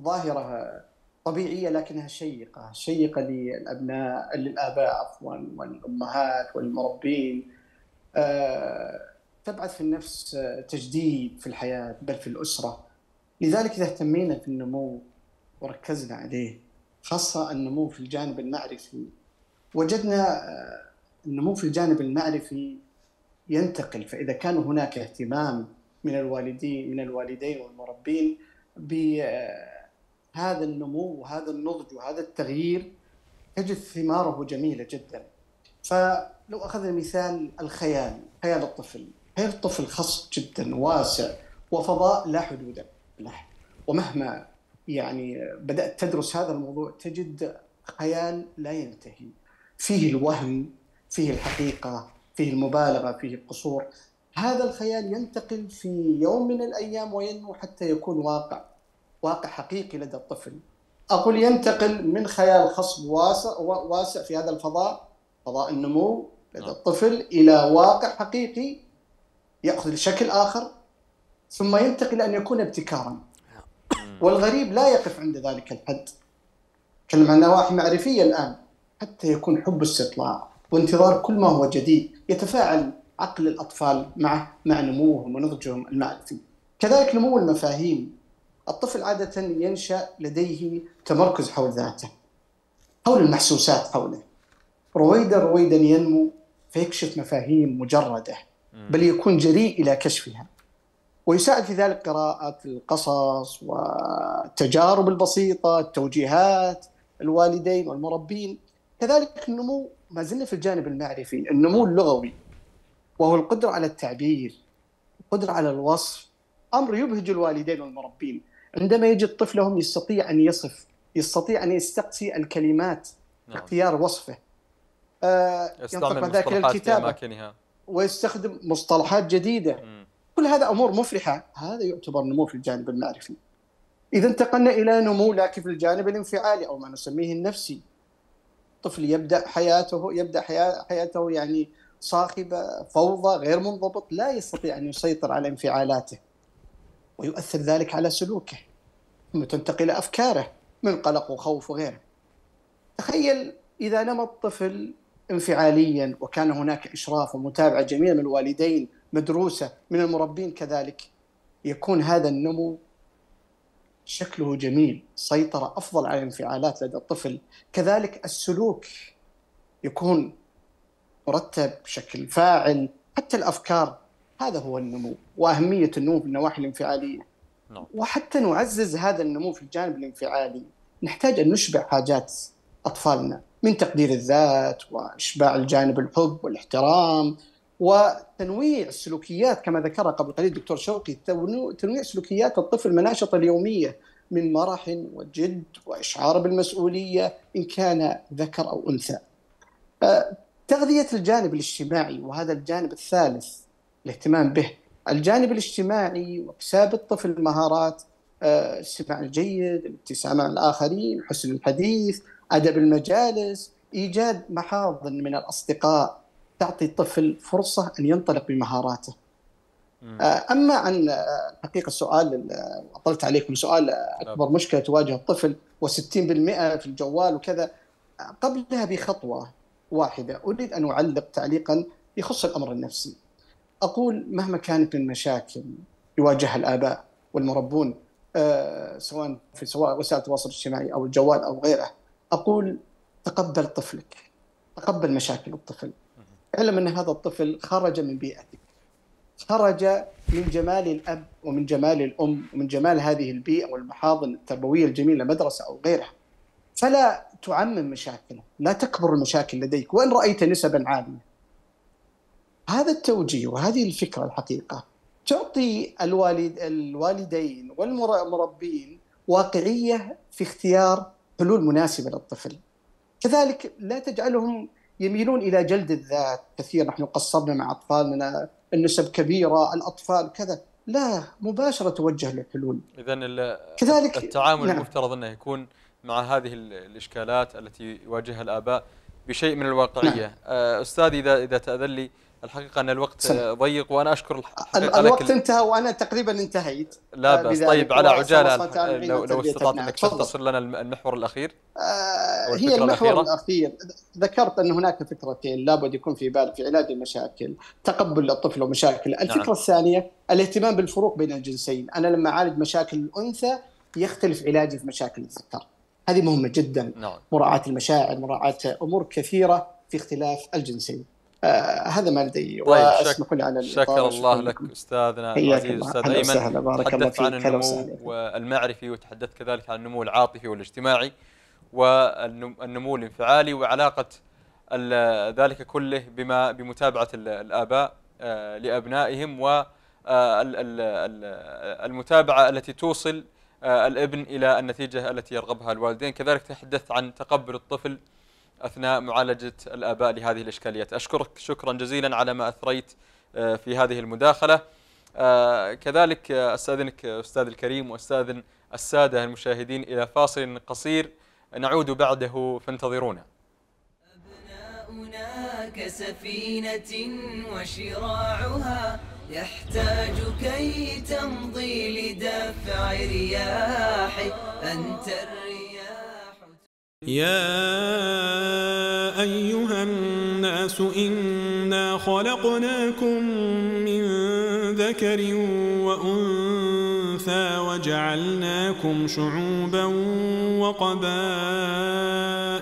ظاهره طبيعيه لكنها شيقه شيقه للابناء للاباء عفوا والامهات والمربين آه، تبعث في النفس تجديد في الحياه بل في الاسره لذلك اذا اهتمينا في النمو وركزنا عليه خاصه النمو في الجانب المعرفي وجدنا آه، النمو في الجانب المعرفي ينتقل فإذا كان هناك اهتمام من الوالدين من الوالدين والمربين بهذا آه، النمو وهذا النضج وهذا التغيير تجد ثماره جميلة جدا فلو أخذنا مثال الخيال خيال الطفل خيال الطفل خص جدا واسع وفضاء لا حدود له ومهما يعني بدأت تدرس هذا الموضوع تجد خيال لا ينتهي فيه الوهم فيه الحقيقة فيه المبالغة فيه القصور هذا الخيال ينتقل في يوم من الأيام وينمو حتى يكون واقع واقع حقيقي لدى الطفل أقول ينتقل من خيال خصب واسع, واسع في هذا الفضاء فضاء النمو لدى نعم. الطفل إلى واقع حقيقي يأخذ شكل آخر ثم ينتقل أن يكون ابتكارا نعم. والغريب لا يقف عند ذلك الحد كلمة عن نواحي معرفية الآن حتى يكون حب استطلاع وانتظار كل ما هو جديد يتفاعل عقل الأطفال مع مع نموهم ونضجهم المعرفي كذلك نمو المفاهيم الطفل عادة ينشأ لديه تمركز حول ذاته حول المحسوسات حوله رويدا رويدا ينمو فيكشف مفاهيم مجردة بل يكون جريء إلى كشفها ويساعد في ذلك قراءة القصص والتجارب البسيطة التوجيهات الوالدين والمربين كذلك النمو ما زلنا في الجانب المعرفي النمو اللغوي وهو القدرة على التعبير القدرة على الوصف أمر يبهج الوالدين والمربين عندما يجد طفلهم يستطيع أن يصف يستطيع أن يستقصي الكلمات نعم. اختيار وصفه آه ينطلق ذاك الكتابة ويستخدم مصطلحات جديدة م. كل هذا أمور مفرحة هذا يعتبر نمو في الجانب المعرفي إذا انتقلنا إلى نمو لكن في الجانب الانفعالي أو ما نسميه النفسي طفل يبدا حياته يبدا حياته يعني صاخبه فوضى غير منضبط لا يستطيع ان يسيطر على انفعالاته ويؤثر ذلك على سلوكه ثم تنتقل افكاره من قلق وخوف وغيره تخيل اذا نمى الطفل انفعاليا وكان هناك اشراف ومتابعه جميله من الوالدين مدروسه من المربين كذلك يكون هذا النمو شكله جميل سيطرة أفضل على الانفعالات لدى الطفل كذلك السلوك يكون مرتب بشكل فاعل حتى الأفكار هذا هو النمو وأهمية النمو في النواحي الانفعالية نعم. وحتى نعزز هذا النمو في الجانب الانفعالي نحتاج أن نشبع حاجات أطفالنا من تقدير الذات وإشباع الجانب الحب والاحترام وتنويع السلوكيات كما ذكر قبل قليل الدكتور شوقي تنويع سلوكيات الطفل مناشطه اليوميه من مرح وجد واشعار بالمسؤوليه ان كان ذكر او انثى. آه، تغذيه الجانب الاجتماعي وهذا الجانب الثالث الاهتمام به. الجانب الاجتماعي واكساب الطفل مهارات السماع آه، الجيد، الابتسامه مع الاخرين، حسن الحديث، ادب المجالس، ايجاد محاضن من الاصدقاء تعطي الطفل فرصه ان ينطلق بمهاراته. آه، اما عن آه، حقيقه السؤال آه، اطلت عليكم سؤال نعم. اكبر مشكله تواجه الطفل و60% في الجوال وكذا قبلها بخطوه واحده اريد ان اعلق تعليقا يخص الامر النفسي. اقول مهما كانت من مشاكل يواجهها الاباء والمربون سواء في سواء وسائل التواصل الاجتماعي او الجوال او غيره اقول تقبل طفلك تقبل مشاكل الطفل اعلم ان هذا الطفل خرج من بيئته خرج من جمال الاب ومن جمال الام ومن جمال هذه البيئه والمحاضن التربويه الجميله مدرسه او غيرها فلا تعمم مشاكله لا تكبر المشاكل لديك وان رايت نسبا عاليه هذا التوجيه وهذه الفكره الحقيقه تعطي الوالد الوالدين والمربين واقعيه في اختيار حلول مناسبه للطفل كذلك لا تجعلهم يميلون الى جلد الذات كثير نحن قصرنا مع اطفالنا النسب كبيره الاطفال كذا لا مباشره توجه للحلول اذا كذلك التعامل نعم. المفترض انه يكون مع هذه الاشكالات التي يواجهها الاباء بشيء من الواقعيه نعم. آه، استاذي اذا اذا تاذن لي الحقيقة أن الوقت سنة. ضيق وأنا أشكر الحقيقة الوقت لك انتهى وأنا تقريبا انتهيت لا بس طيب على عجالة لو, لو استطعت أنك تختصر لنا المحور الأخير آه هي المحور الأخيرة. الأخير ذكرت أن هناك فكرتين لابد يكون في بال في علاج المشاكل تقبل الطفل ومشاكله نعم. الفكرة نعم. الثانية الاهتمام بالفروق بين الجنسين أنا لما أعالج مشاكل الأنثى يختلف علاجي في مشاكل الذكر هذه مهمة جدا نعم. مراعاة المشاعر مراعاة أمور كثيرة في اختلاف الجنسين آه هذا ما لدي طيب، واسمحوا لي على شكر الله لك استاذنا العزيز استاذ ايمن بارك الله فيك عن النمو المعرفي وتحدثت كذلك عن النمو العاطفي والاجتماعي والنمو الانفعالي وعلاقه ذلك كله بما بمتابعه الاباء آه، لابنائهم والمتابعه آه، التي توصل آه، الابن الى النتيجه التي يرغبها الوالدين كذلك تحدثت عن تقبل الطفل أثناء معالجة الآباء لهذه الإشكاليات أشكرك شكرا جزيلا على ما أثريت آه، في هذه المداخلة آه، كذلك آه، أستاذنك أستاذ الكريم وأستاذن السادة المشاهدين إلى فاصل قصير نعود بعده فانتظرونا أبناؤنا كسفينة وشراعها يحتاج كي تمضي لدفع رياح أنت الرياح يا أيها الناس إنا خلقناكم من ذكر وأنثى وجعلناكم شعوبا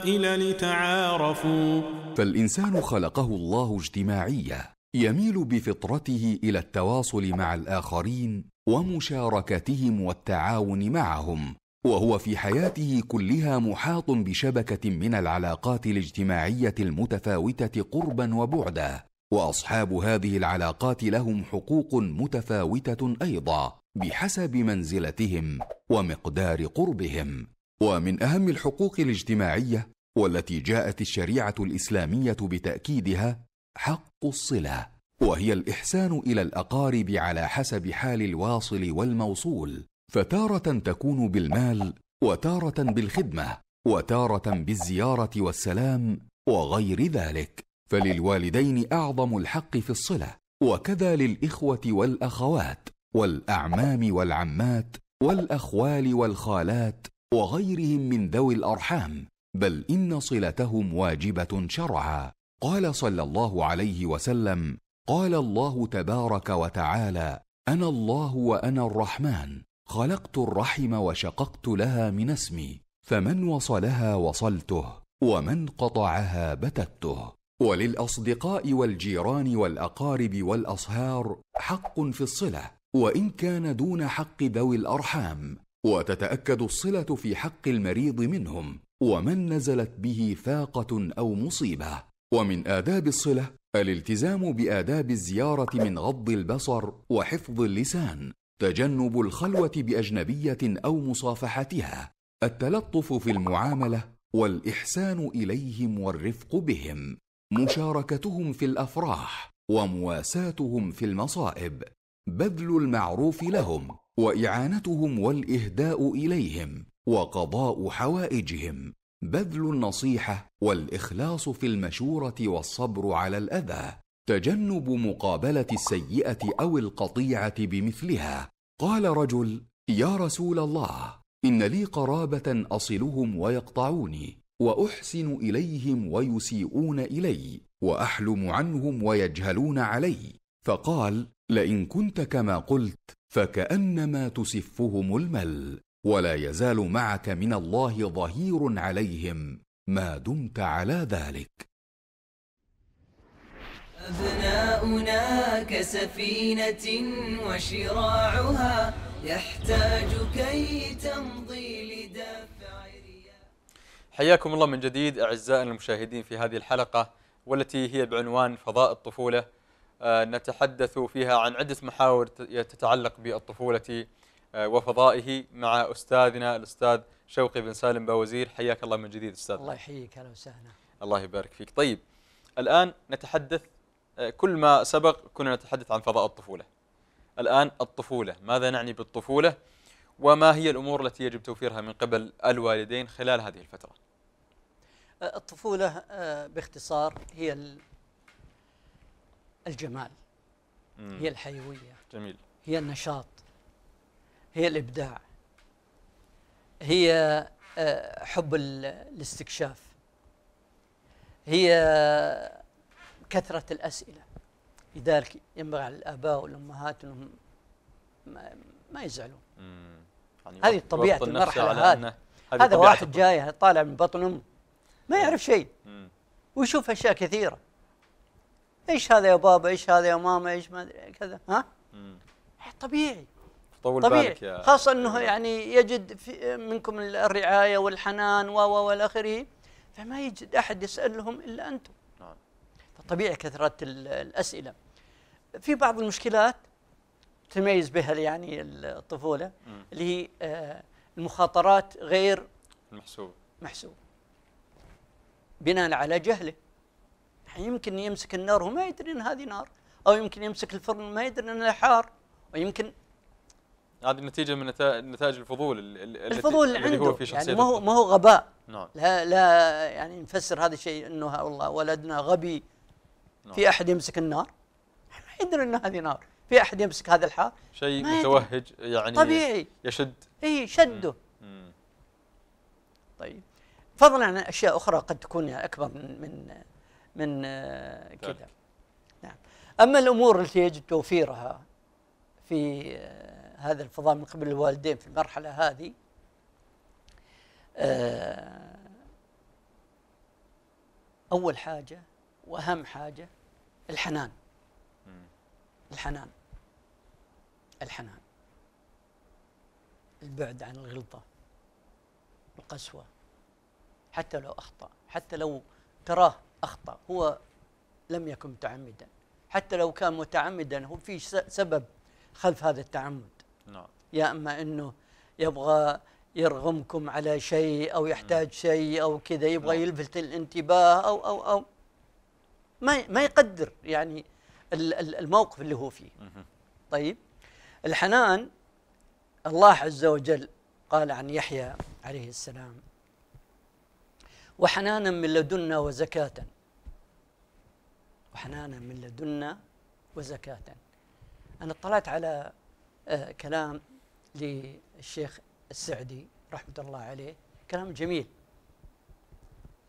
وقبائل لتعارفوا فالإنسان خلقه الله اجتماعية يميل بفطرته إلى التواصل مع الآخرين ومشاركتهم والتعاون معهم وهو في حياته كلها محاط بشبكه من العلاقات الاجتماعيه المتفاوته قربا وبعدا واصحاب هذه العلاقات لهم حقوق متفاوته ايضا بحسب منزلتهم ومقدار قربهم ومن اهم الحقوق الاجتماعيه والتي جاءت الشريعه الاسلاميه بتاكيدها حق الصله وهي الاحسان الى الاقارب على حسب حال الواصل والموصول فتاره تكون بالمال وتاره بالخدمه وتاره بالزياره والسلام وغير ذلك فللوالدين اعظم الحق في الصله وكذا للاخوه والاخوات والاعمام والعمات والاخوال والخالات وغيرهم من ذوي الارحام بل ان صلتهم واجبه شرعا قال صلى الله عليه وسلم قال الله تبارك وتعالى انا الله وانا الرحمن خلقت الرحم وشققت لها من اسمي فمن وصلها وصلته ومن قطعها بتته وللاصدقاء والجيران والاقارب والاصهار حق في الصله وان كان دون حق ذوي الارحام وتتاكد الصله في حق المريض منهم ومن نزلت به فاقه او مصيبه ومن اداب الصله الالتزام باداب الزياره من غض البصر وحفظ اللسان تجنب الخلوه باجنبيه او مصافحتها التلطف في المعامله والاحسان اليهم والرفق بهم مشاركتهم في الافراح ومواساتهم في المصائب بذل المعروف لهم واعانتهم والاهداء اليهم وقضاء حوائجهم بذل النصيحه والاخلاص في المشوره والصبر على الاذى تجنب مقابله السيئه او القطيعه بمثلها قال رجل يا رسول الله ان لي قرابه اصلهم ويقطعوني واحسن اليهم ويسيئون الي واحلم عنهم ويجهلون علي فقال لئن كنت كما قلت فكانما تسفهم المل ولا يزال معك من الله ظهير عليهم ما دمت على ذلك أبناؤنا كسفينة وشراعها يحتاج كي تمضي لدافع رياح حياكم الله من جديد أعزائنا المشاهدين في هذه الحلقة والتي هي بعنوان فضاء الطفولة آه، نتحدث فيها عن عدة محاور تتعلق بالطفولة آه، وفضائه مع أستاذنا الأستاذ شوقي بن سالم باوزير حياك الله من جديد أستاذ الله يحييك أهلا وسهلا الله يبارك فيك طيب الآن نتحدث آه، كل ما سبق كنا نتحدث عن فضاء الطفولة الآن الطفولة ماذا نعني بالطفولة وما هي الأمور التي يجب توفيرها من قبل الوالدين خلال هذه الفترة آه، الطفولة آه، باختصار هي الجمال هي الحيوية جميل هي النشاط هي الإبداع هي حب الاستكشاف هي كثرة الأسئلة لذلك ينبغي على الآباء والأمهات أنهم ما يزعلون يعني هذه طبيعة المرحلة هذه هذا واحد جاي طالع من بطن أمه ما يعرف شيء ويشوف أشياء كثيرة ايش هذا يا بابا ايش هذا يا ماما ايش ما ادري كذا ها مم. طبيعي طول طبيعي بالك يا خاصه انه يعني يجد في منكم الرعايه والحنان و والى اخره فما يجد احد يسالهم الا انتم طبيعي كثرة الأسئلة في بعض المشكلات تميز بها يعني الطفولة م. اللي هي آه، المخاطرات غير محسوب محسوب بناء على جهله يعني يمكن يمسك النار وما يدري ان هذه نار او يمكن يمسك الفرن وما يدري انه حار ويمكن هذه نتيجه من نتائج الفضول اللي الفضول اللي عنده هو في يعني ما هو ما هو غباء نعم لا لا يعني نفسر هذا الشيء انه والله ولدنا غبي في نعم. احد يمسك النار ما يدري ان هذه نار في احد يمسك هذا الحار شيء متوهج يعني طبيعي يشد اي شده مم. مم. طيب فضلا عن اشياء اخرى قد تكون يعني اكبر من من من آه، كذا نعم اما الامور التي يجب توفيرها في آه، هذا الفضاء من قبل الوالدين في المرحله هذه آه، اول حاجه واهم حاجه الحنان الحنان الحنان البعد عن الغلطة القسوة حتى لو أخطأ حتى لو تراه أخطأ هو لم يكن متعمدا حتى لو كان متعمدا هو في سبب خلف هذا التعمد نعم يا اما انه يبغى يرغمكم على شيء او يحتاج شيء او كذا يبغى نعم. يلفت الانتباه او او او ما ما يقدر يعني الموقف اللي هو فيه طيب الحنان الله عز وجل قال عن يحيى عليه السلام وحنانا من لدنا وزكاة وحنانا من لدنا وزكاة أنا اطلعت على آه، كلام للشيخ السعدي رحمة الله عليه كلام جميل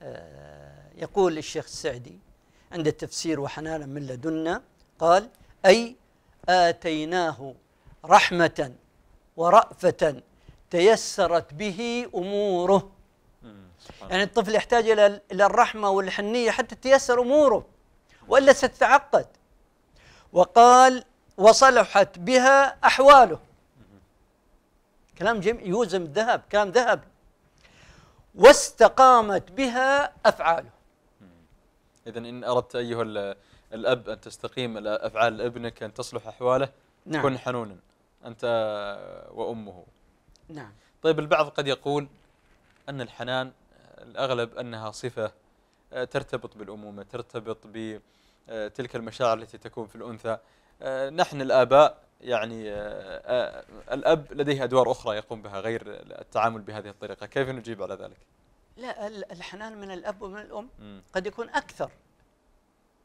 آه، يقول الشيخ السعدي عند التفسير وحنانا من لدنا قال أي آتيناه رحمة ورأفة تيسرت به أموره يعني الطفل يحتاج إلى إلى الرحمة والحنية حتى تيسر أموره وإلا ستتعقد وقال وصلحت بها أحواله كلام جيم يوزن الذهب كلام ذهب واستقامت بها أفعاله إذا إن أردت أيها الأب أن تستقيم أفعال ابنك أن تصلح أحواله نعم. كن حنونا أنت وأمه نعم طيب البعض قد يقول أن الحنان الأغلب أنها صفة آه، ترتبط بالأمومة ترتبط بتلك آه، المشاعر التي تكون في الأنثى آه، نحن الآباء يعني الأب لديه أدوار أخرى يقوم بها غير التعامل بهذه الطريقة كيف نجيب على ذلك؟ لا الحنان من الاب ومن الام م. قد يكون اكثر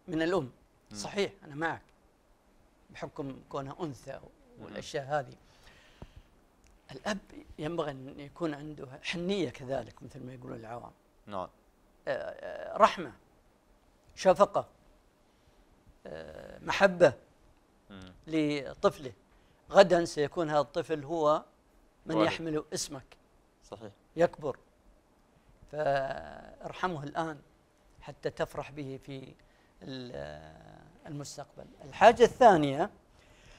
من الام م. صحيح انا معك بحكم كونها انثى والاشياء هذه الاب ينبغي ان يكون عنده حنيه كذلك مثل ما يقولون العوام نعم آه، آه، رحمه شفقه آه، محبه م. لطفله غدا سيكون هذا الطفل هو من يحمل اسمك صحيح يكبر فارحمه الآن حتى تفرح به في المستقبل الحاجة الثانية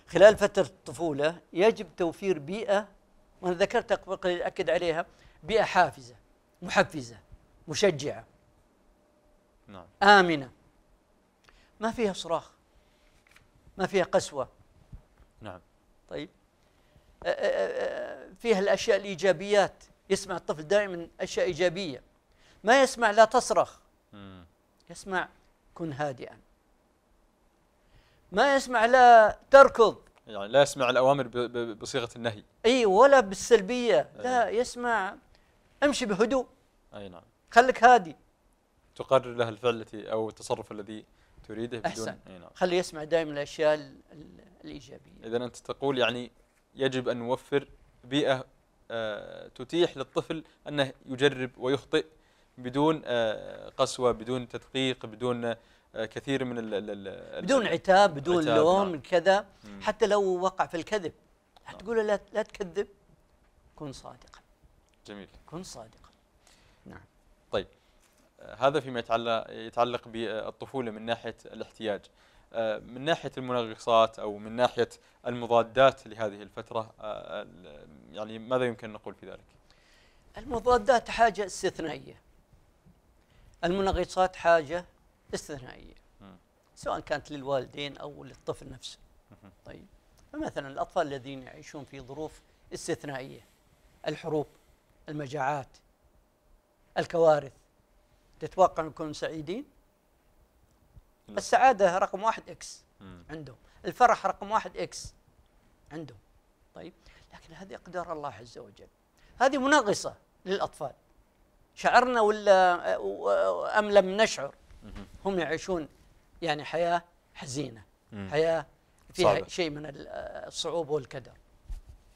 خلال فترة الطفولة يجب توفير بيئة وأنا ذكرت قبل قليل أكد عليها بيئة حافزة محفزة مشجعة نعم. آمنة ما فيها صراخ ما فيها قسوة نعم طيب فيها الأشياء الإيجابيات يسمع الطفل دائما اشياء ايجابيه ما يسمع لا تصرخ يسمع كن هادئا ما يسمع لا تركض يعني لا يسمع الاوامر بصيغه النهي اي ولا بالسلبيه لا يسمع امشي بهدوء اي نعم خليك هادي تقرر له الفعل التي او التصرف الذي تريده بدون أحسن. أي نعم. خليه يسمع دائما الاشياء الايجابيه اذا انت تقول يعني يجب ان نوفر بيئه آه، تتيح للطفل أنه يجرب ويخطئ بدون آه، قسوة بدون تدقيق بدون آه، كثير من ال ال بدون عتاب بدون لوم نعم. كذا حتى لو وقع في الكذب نعم. تقول له لا لا تكذب كن صادقا جميل كن صادقا نعم طيب هذا فيما يتعلق يتعلق بالطفولة من ناحية الاحتياج آه، من ناحية المنغصات أو من ناحية المضادات لهذه الفترة آه، آه، يعني ماذا يمكن أن نقول في ذلك؟ المضادات حاجة استثنائية المنغصات حاجة استثنائية سواء كانت للوالدين أو للطفل نفسه طيب فمثلا الأطفال الذين يعيشون في ظروف استثنائية الحروب المجاعات الكوارث تتوقع أن نكون سعيدين؟ السعاده رقم واحد اكس مم. عندهم الفرح رقم واحد اكس عندهم طيب لكن هذه اقدار الله عز وجل هذه مناغصه للاطفال شعرنا ولا ام لم نشعر هم يعيشون يعني حياه حزينه حياه فيها صعبة. شيء من الصعوبه والكدر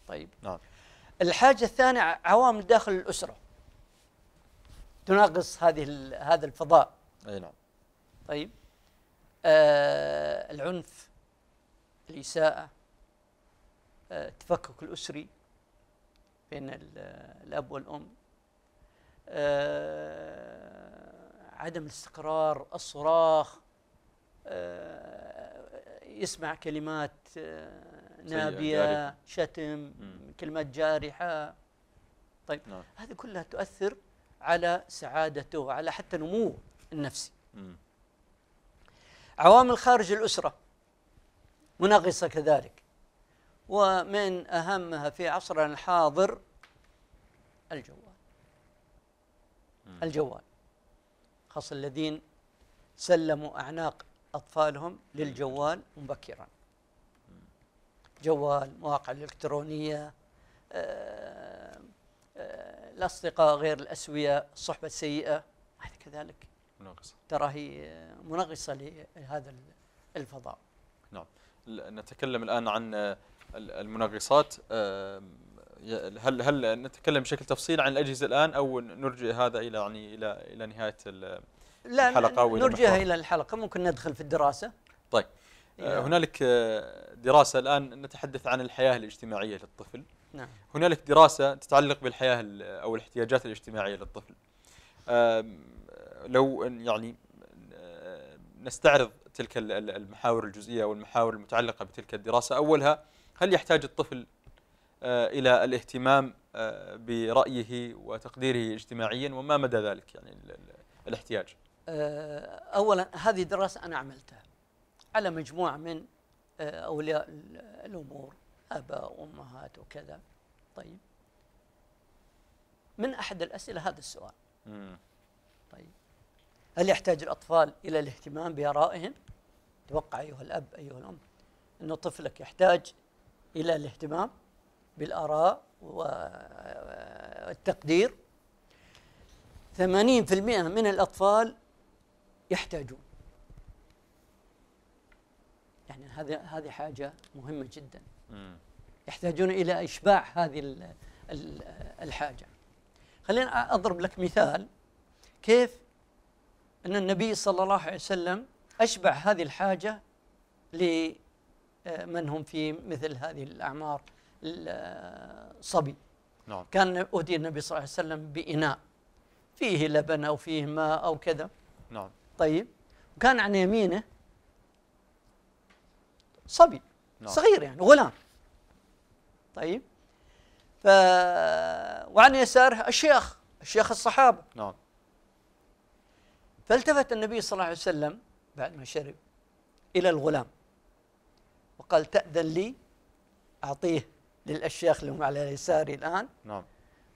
طيب نعم الحاجه الثانيه عوامل داخل الاسره تناقص هذه هذا الفضاء اي نعم طيب آه العنف الإساءة آه التفكك الأسري بين الأب والأم آه عدم الاستقرار الصراخ آه، يسمع كلمات آه، نابية شتم كلمات جارحة طيب نعم. هذه كلها تؤثر على سعادته وعلى حتى نموه النفسي م. عوامل خارج الأسرة منغصة كذلك ومن أهمها في عصرنا الحاضر الجوال الجوال خاصة الذين سلموا أعناق أطفالهم للجوال مبكرا جوال مواقع الإلكترونية آه، آه، الأصدقاء غير الأسوياء الصحبة السيئة هذا كذلك منغصة ترى هي منغصة لهذا الفضاء نعم نتكلم الآن عن آه، المنغصات هل هل نتكلم بشكل تفصيل عن الأجهزة الآن أو نرجع هذا إلى يعني إلى إلى نهاية الحلقة لا نرجعها إلى الحلقة ممكن ندخل في الدراسة طيب آه، هنالك آه، دراسة الآن نتحدث عن الحياة الاجتماعية للطفل نعم. هنالك دراسة تتعلق بالحياة أو الاحتياجات الاجتماعية للطفل لو يعني آه، نستعرض تلك المحاور الجزئيه والمحاور المتعلقه بتلك الدراسه اولها هل يحتاج الطفل آه، الى الاهتمام آه، برايه وتقديره اجتماعيا وما مدى ذلك يعني الاحتياج اولا هذه دراسه انا عملتها على مجموعه من اولياء الامور اباء وامهات وكذا طيب من احد الاسئله هذا السؤال مم. هل يحتاج الأطفال إلى الاهتمام بآرائهم؟ توقع أيها الأب أيها الأم أن طفلك يحتاج إلى الاهتمام بالآراء والتقدير 80% من الأطفال يحتاجون يعني هذه هذه حاجة مهمة جدا يحتاجون إلى إشباع هذه الحاجة خلينا أضرب لك مثال كيف أن النبي صلى الله عليه وسلم أشبع هذه الحاجة لمن هم في مثل هذه الأعمار الصبي نعم. كان أهدي النبي صلى الله عليه وسلم بإناء فيه لبن أو فيه ماء أو كذا نعم طيب وكان عن يمينه صبي نعم. صغير يعني غلام طيب ف وعن يساره الشيخ الشيخ الصحابه نعم فالتفت النبي صلى الله عليه وسلم بعد ما شرب إلى الغلام وقال تأذن لي أعطيه للأشياخ اللي هم على يساري الآن نعم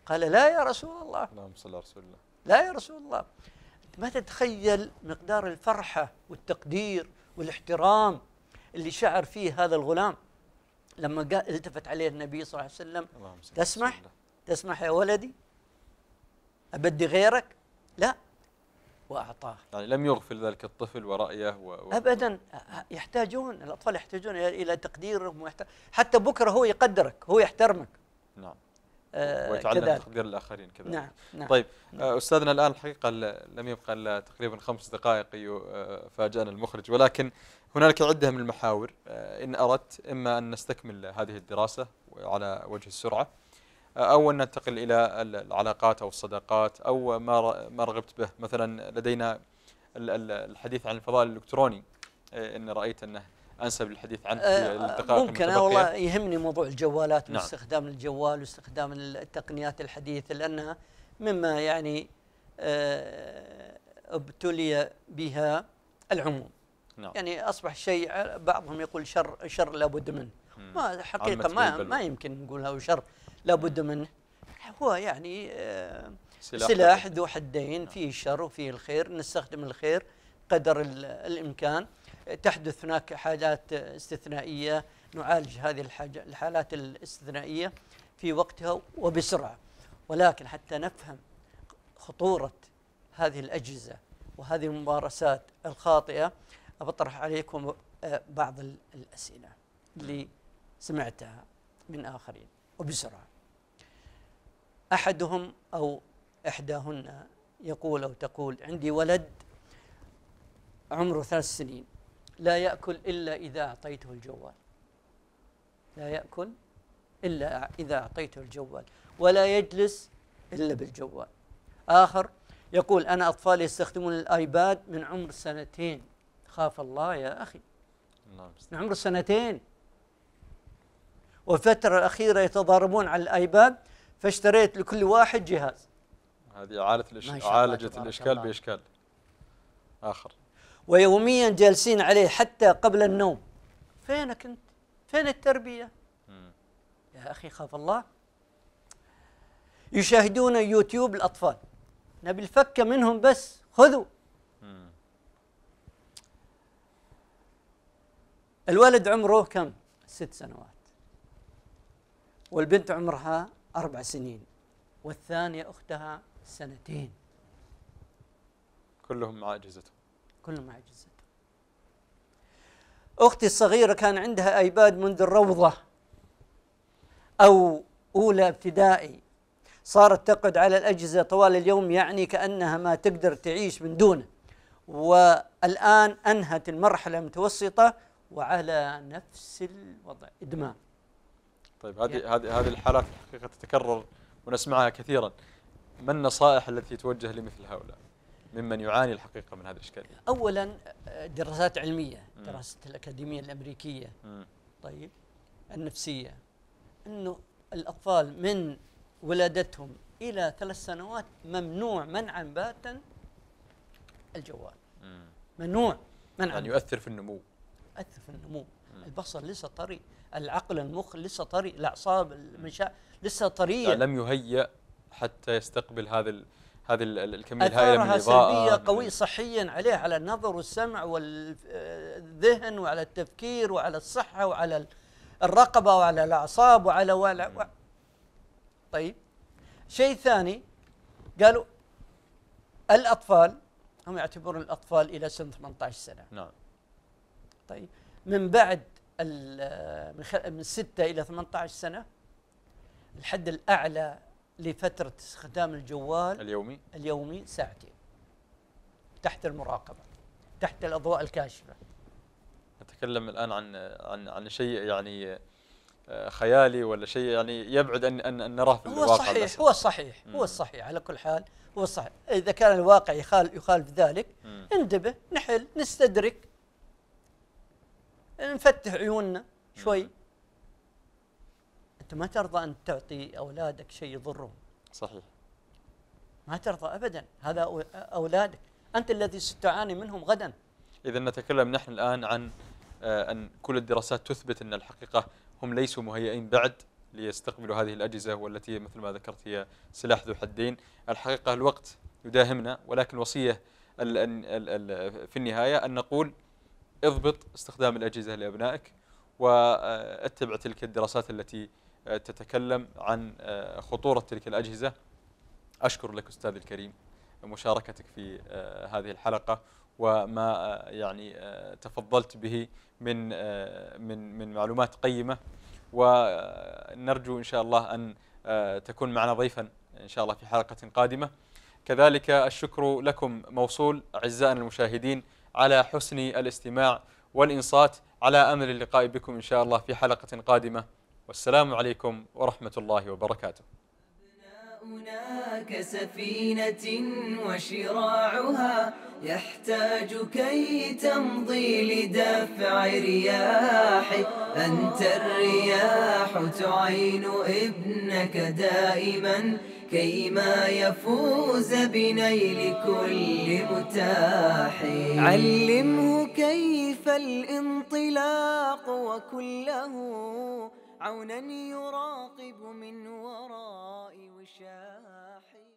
قال لا يا رسول الله اللهم نعم، صل على رسول الله لا يا رسول الله أنت ما تتخيل مقدار الفرحة والتقدير والاحترام اللي شعر فيه هذا الغلام لما التفت عليه النبي صلى الله عليه وسلم اللهم تسمح تسمح يا ولدي أبدي غيرك لا وأعطاه يعني لم يغفل ذلك الطفل ورأيه و... و... أبدا يحتاجون الأطفال يحتاجون إلى تقديرهم ويحت... حتى بكرة هو يقدرك هو يحترمك نعم آه ويتعلم تقدير الآخرين كذلك نعم, نعم طيب آه، نعم. أستاذنا الآن الحقيقة لم يبقى إلا تقريبا خمس دقائق آه، فاجأنا المخرج ولكن هنالك عدة من المحاور آه، إن أردت إما أن نستكمل هذه الدراسة على وجه السرعة أو أن ننتقل إلى العلاقات أو الصداقات أو ما ما رغبت به مثلا لدينا الحديث عن الفضاء الإلكتروني إيه، إن رأيت أنه أنسب للحديث عنه في آه، ممكن أنا والله يهمني موضوع الجوالات نعم. واستخدام الجوال واستخدام التقنيات الحديثة لأنها مما يعني آه، ابتلي بها العموم نعم. يعني أصبح شيء بعضهم يقول شر شر لابد منه ما حقيقة ما, ما يمكن نقولها شر لابد منه هو يعني آه، سلاح, سلاح ذو حدين فيه الشر وفيه الخير نستخدم الخير قدر الامكان تحدث هناك حالات استثنائيه نعالج هذه الحالات الاستثنائيه في وقتها وبسرعه ولكن حتى نفهم خطوره هذه الاجهزه وهذه الممارسات الخاطئه بطرح عليكم آه، بعض الاسئله اللي سمعتها من اخرين وبسرعه احدهم او احداهن يقول او تقول عندي ولد عمره ثلاث سنين لا ياكل الا اذا اعطيته الجوال لا ياكل الا اذا اعطيته الجوال ولا يجلس الا بالجوال اخر يقول انا اطفالي يستخدمون الايباد من عمر سنتين خاف الله يا اخي نعم. من عمر سنتين والفترة الأخيرة يتضاربون على الأيباد فاشتريت لكل واحد جهاز هذه عالجت الاشكال الإشكال الله. بإشكال آخر ويوميا جالسين عليه حتى قبل النوم فينك أنت؟ فين التربية؟ يا أخي خاف الله يشاهدون يوتيوب الأطفال نبي الفكة منهم بس خذوا الولد عمره كم؟ ست سنوات والبنت عمرها أربع سنين والثانية أختها سنتين كلهم مع أجهزتهم كلهم مع أجهزتهم أختي الصغيرة كان عندها أيباد منذ الروضة أو أولى ابتدائي صارت تقعد على الأجهزة طوال اليوم يعني كأنها ما تقدر تعيش من دونه والآن أنهت المرحلة المتوسطة وعلى نفس الوضع إدمان طيب هذه هذه هذه الحالات الحقيقه تتكرر ونسمعها كثيرا ما النصائح التي توجه لمثل هؤلاء ممن يعاني الحقيقه من هذه الاشكاليه اولا آه، دراسات علميه دراسه الاكاديميه الامريكيه طيب النفسيه انه الاطفال من ولادتهم الى ثلاث سنوات ممنوع منعا باتا الجوال ممنوع منعا يعني يؤثر في النمو يؤثر في النمو البصر لسه طري العقل المخ لسه طري الاعصاب المشاعر لسه طريه لم يهيأ حتى يستقبل هذا هذه الكميه الهائله من الاضاءه سلبيه قويه صحيا عليه على النظر والسمع والذهن وعلى التفكير وعلى الصحه وعلى الرقبه وعلى الاعصاب وعلى وعلى و... طيب شيء ثاني قالوا الاطفال هم يعتبرون الاطفال الى سن 18 سنه نعم طيب من بعد من, من 6 إلى 18 سنة الحد الأعلى لفترة استخدام الجوال اليومي اليومي ساعتين تحت المراقبة تحت الأضواء الكاشفة نتكلم الآن عن عن عن شيء يعني آه، خيالي ولا شيء يعني يبعد أن أن نراه في الواقع هو صحيح هو صحيح هو صحيح على كل حال هو صحيح إذا كان الواقع يخالف يخالف ذلك انتبه نحل نستدرك نفتح عيوننا شوي نعم. انت ما ترضى ان تعطي اولادك شيء يضرهم صحيح ما ترضى ابدا هذا اولادك انت الذي ستعاني منهم غدا اذا نتكلم نحن الان عن آه، ان كل الدراسات تثبت ان الحقيقه هم ليسوا مهيئين بعد ليستقبلوا هذه الاجهزه والتي مثل ما ذكرت هي سلاح ذو حدين الحقيقه الوقت يداهمنا ولكن وصيه في النهايه ان نقول اضبط استخدام الأجهزة لأبنائك واتبع آه، تلك الدراسات التي آه، تتكلم عن آه، خطورة تلك الأجهزة أشكر لك أستاذ الكريم مشاركتك في هذه الحلقة وما يعني تفضلت به من من من معلومات قيمة ونرجو إن شاء الله أن تكون معنا ضيفا إن شاء الله في حلقة قادمة كذلك الشكر لكم موصول أعزائنا المشاهدين على حسن الاستماع والإنصات على أمل اللقاء بكم إن شاء الله في حلقة قادمة والسلام عليكم ورحمة الله وبركاته أبناؤنا كسفينة وشراعها يحتاج كي تمضي لدفع رياح أنت الرياح تعين ابنك دائماً كيما يفوز بنيل كل متاح علمه كيف الانطلاق وكله عونا يراقب من وراء وشاح